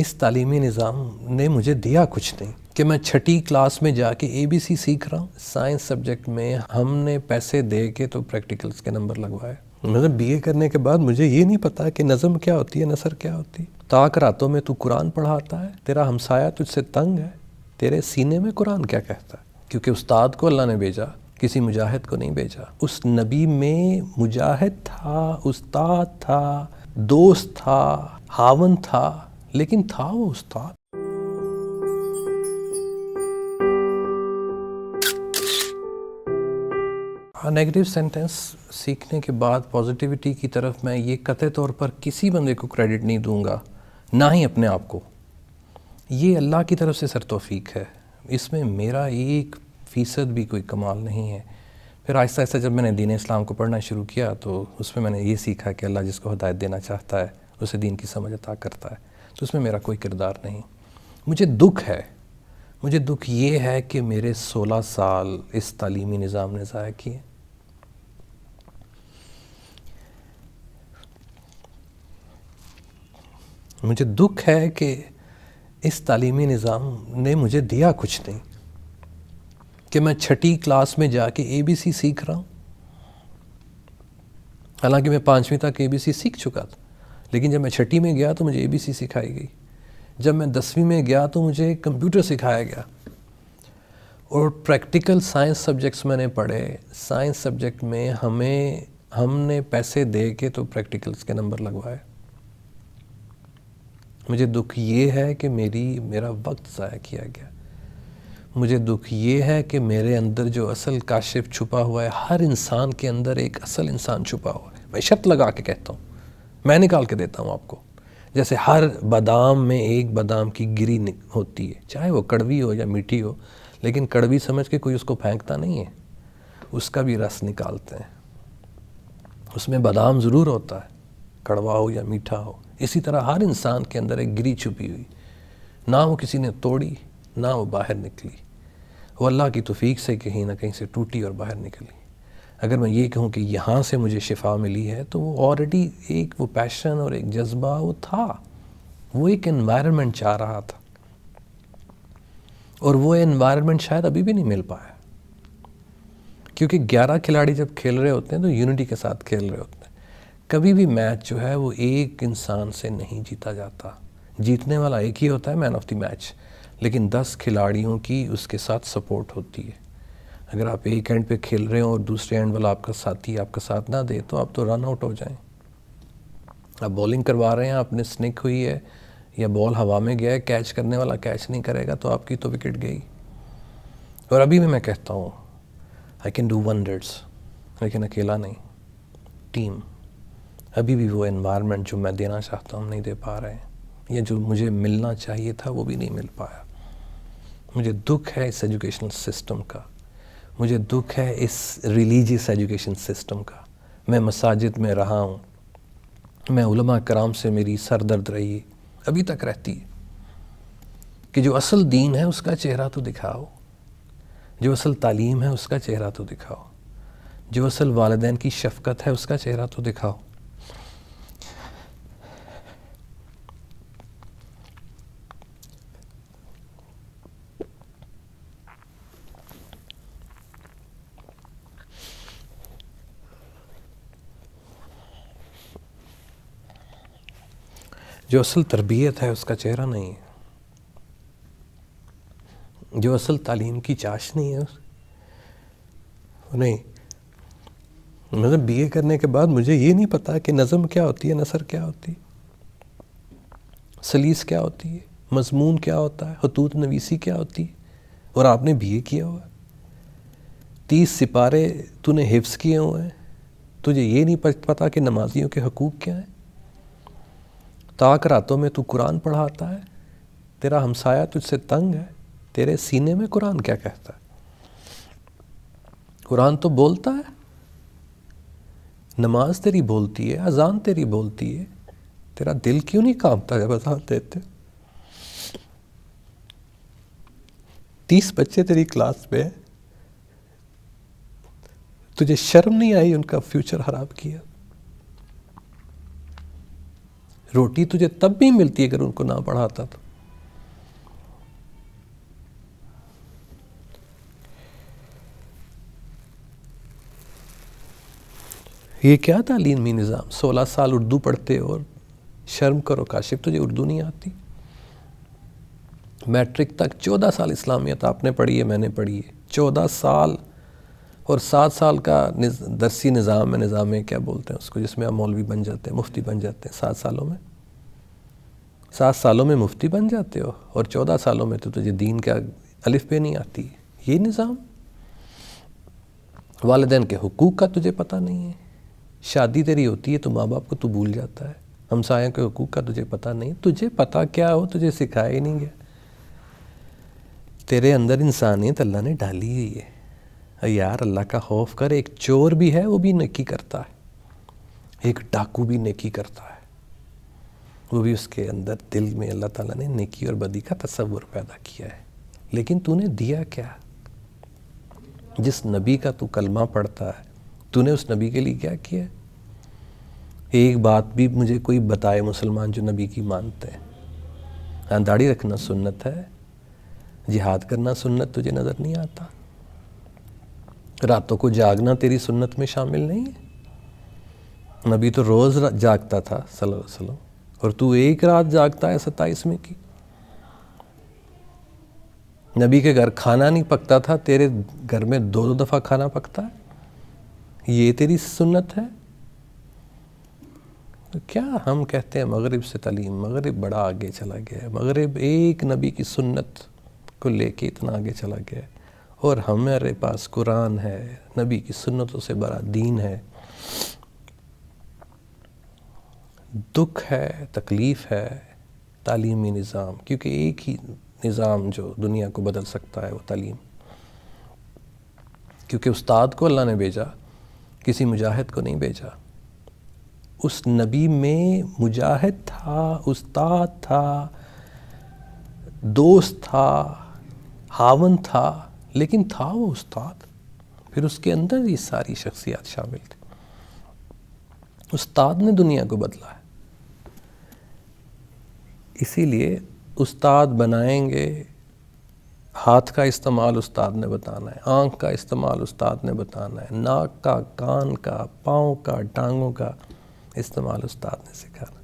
इस तालीमी निज़ाम ने मुझे दिया कुछ नहीं कि मैं छठी क्लास में जाके ए बी सी सीख रहा हूँ साइंस सब्जेक्ट में हमने पैसे दे के तो प्रैक्टिकल्स के नंबर लगवाए मतलब बी ए करने के बाद मुझे ये नहीं पता कि नज़म क्या होती है नसर क्या होती है ताक रातों में तू कुरान पढ़ाता है तेरा हमसाया तुझसे तंग है तेरे सीने में कुरान क्या कहता है क्योंकि उस्ताद को अल्लाह ने भेजा किसी मुजाहिद को नहीं भेजा उस नबी में मुजाहिद था उस्ताद था दोस्त था हावन था लेकिन था वो उस्ताद नेगेटिव हाँ, सेंटेंस सीखने के बाद पॉजिटिविटी की तरफ मैं ये कतः तौर पर किसी बंदे को क्रेडिट नहीं दूंगा ना ही अपने आप को ये अल्लाह की तरफ से सर तोफ़ीक है इसमें मेरा एक फ़ीसद भी कोई कमाल नहीं है फिर आहिस्ता आहिस्ता जब मैंने दीन इस्लाम को पढ़ना शुरू किया तो उसमें मैंने ये सीखा कि अल्लाह जिसको हदायत देना चाहता है उसे दीन की समझ अता करता है तो उसमें मेरा कोई किरदार नहीं मुझे दुख है मुझे दुख ये है कि मेरे 16 साल इस तालीमी निज़ाम ने ज़ाया किए मुझे दुख है कि इस तालीमी निज़ाम ने मुझे दिया कुछ नहीं कि मैं छठी क्लास में जाके ए बी सी सीख रहा हूँ हालांकि मैं पाँचवीं तक ए बी सी सीख चुका था लेकिन जब मैं छठी में गया तो मुझे ए सिखाई गई जब मैं दसवीं में गया तो मुझे कंप्यूटर सिखाया गया और प्रैक्टिकल साइंस सब्जेक्ट्स मैंने पढ़े साइंस सब्जेक्ट में हमें हमने पैसे दे के तो प्रैक्टिकल्स के नंबर लगवाए मुझे दुख ये है कि मेरी मेरा वक्त ज़ाया किया गया मुझे दुख ये है कि मेरे अंदर जो असल काशिफ छुपा हुआ है हर इंसान के अंदर एक असल इंसान छुपा हुआ है मैं शर्त लगा के कहता हूँ मैं निकाल के देता हूँ आपको जैसे हर बादाम में एक बादाम की गिरी होती है चाहे वो कड़वी हो या मीठी हो लेकिन कड़वी समझ के कोई उसको फेंकता नहीं है उसका भी रस निकालते हैं उसमें बादाम ज़रूर होता है कड़वा हो या मीठा हो इसी तरह हर इंसान के अंदर एक गिरी छुपी हुई ना वो किसी ने तोड़ी ना वो बाहर निकली वो अल्लाह की तफ़ीक से कहीं ना कहीं से टूटी और बाहर निकली अगर मैं ये कहूँ कि यहाँ से मुझे शिफा मिली है तो वो ऑलरेडी एक वो पैशन और एक जज्बा वो था वो एक इन्वायरमेंट चाह रहा था और वो इन्वायरमेंट शायद अभी भी नहीं मिल पाया क्योंकि 11 खिलाड़ी जब खेल रहे होते हैं तो यूनिटी के साथ खेल रहे होते हैं कभी भी मैच जो है वो एक इंसान से नहीं जीता जाता जीतने वाला एक ही होता है मैन ऑफ द मैच लेकिन 10 खिलाड़ियों की उसके साथ सपोर्ट होती है अगर आप एक एंड पे खेल रहे हो और दूसरे एंड वाला आपका साथी आपका साथ ना दे तो आप तो रन आउट हो जाएं आप बॉलिंग करवा रहे हैं आपने स्निक हुई है या बॉल हवा में गया है कैच करने वाला कैच नहीं करेगा तो आपकी तो विकेट गई और अभी भी मैं कहता हूँ आई कैन डू वंडर्स लेकिन अकेला नहीं टीम अभी भी वो इन्वायरमेंट जो मैं देना चाहता हूँ नहीं दे पा रहे हैं या जो मुझे मिलना चाहिए था वो भी नहीं मिल पाया मुझे दुख है इस एजुकेशनल सिस्टम का मुझे दुख है इस रिलीजियस एजुकेशन सिस्टम का मैं मसाजिद में रहा हूँ मैं उलमा कराम से मेरी सर दर्द रही अभी तक रहती है कि जो असल दीन है उसका चेहरा तो दिखाओ जो असल तालीम है उसका चेहरा तो दिखाओ जो असल वालदेन की शफकत है उसका चेहरा तो दिखाओ जो असल तरबियत है उसका चेहरा नहीं है जो असल तालीम की चाश नहीं है उस नहीं मतलब बीए करने के बाद मुझे ये नहीं पता कि नज़म क्या होती है नसर क्या होती है सलीस क्या होती है मजमून क्या होता है हतूत नवीसी क्या होती है और आपने बीए किया हुआ तीस सिपारे तूने हिफ्स किए हुए हैं तुझे ये नहीं पता कि नमाजियों के हकूक़ क्या हैं ताक रातों में तू कुरान पढ़ाता है तेरा हमसाया तुझसे तंग है तेरे सीने में कुरान क्या कहता है कुरान तो बोलता है नमाज तेरी बोलती है अजान तेरी बोलती है तेरा दिल क्यों नहीं कांपता जब अजान देते तीस बच्चे तेरी क्लास में तुझे शर्म नहीं आई उनका फ्यूचर ख़राब किया रोटी तुझे तब भी मिलती अगर उनको ना पढ़ाता तो ये क्या तालीमी निज़ाम सोलह साल उर्दू पढ़ते और शर्म करो काशिफ तुझे उर्दू नहीं आती मैट्रिक तक चौदह साल इस्लामियत आपने पढ़ी है मैंने पढ़ी है चौदह साल और सात साल का निज, दरसी निज़ाम है निज़ाम क्या बोलते हैं उसको जिसमें आप मौलवी बन जाते हैं मुफ्ती बन जाते हैं सात सालों में सात सालों में मुफ्ती बन जाते हो और चौदह सालों में तो तुझे दीन का अलिफ पे नहीं आती ये निज़ाम वालदेन के हकूक़ का तुझे पता नहीं है शादी तेरी होती है तो माँ बाप को तू भूल जाता है हमसायों के हकूक़ का तुझे पता नहीं तुझे पता क्या हो तुझे सिखाया ही नहीं गया तेरे अंदर इंसानियत अल्लाह ने डाली हुई है यार अल्लाह का खौफ कर एक चोर भी है वो भी नकी करता है एक डाकू भी नकी करता है वो भी उसके अंदर दिल में अल्लाह ताला ने नेकी और बदी का तस्वुर पैदा किया है लेकिन तूने दिया क्या जिस नबी का तू कलमा पढ़ता है तूने उस नबी के लिए क्या किया एक बात भी मुझे कोई बताए मुसलमान जो नबी की मानते हैं दाढ़ी रखना सुन्नत है जिहाद करना सुन्नत तुझे नज़र नहीं आता रातों को जागना तेरी सुन्नत में शामिल नहीं है नबी तो रोज़ जागता था सल्लल्लाहु अलैहि वसल्लम और तू एक रात जागता है में की नबी के घर खाना नहीं पकता था तेरे घर में दो दो दफ़ा खाना पकता है ये तेरी सुन्नत है तो क्या हम कहते हैं मगरब से तलीम मगरब बड़ा आगे चला गया है मगरब एक नबी की सुन्नत को लेके इतना आगे चला गया है और हमारे पास कुरान है नबी की सुन्नतों से बड़ा दीन है दुख है तकलीफ़ है तालीमी निज़ाम क्योंकि एक ही निज़ाम जो दुनिया को बदल सकता है वो तालीम क्योंकि उस्ताद को अल्लाह ने भेजा किसी मुजाहिद को नहीं भेजा उस नबी में मुजाहिद था उस्ताद था दोस्त था हावन था लेकिन था वो उस्ताद फिर उसके अंदर ये सारी शख्सियात शामिल थी उस्ताद ने दुनिया को बदला है इसीलिए उस्ताद बनाएंगे हाथ का इस्तेमाल उस्ताद ने बताना है आँख का इस्तेमाल उस्ताद ने बताना है नाक का कान का पाँव का टांगों का इस्तेमाल उस्ताद ने सिखाना है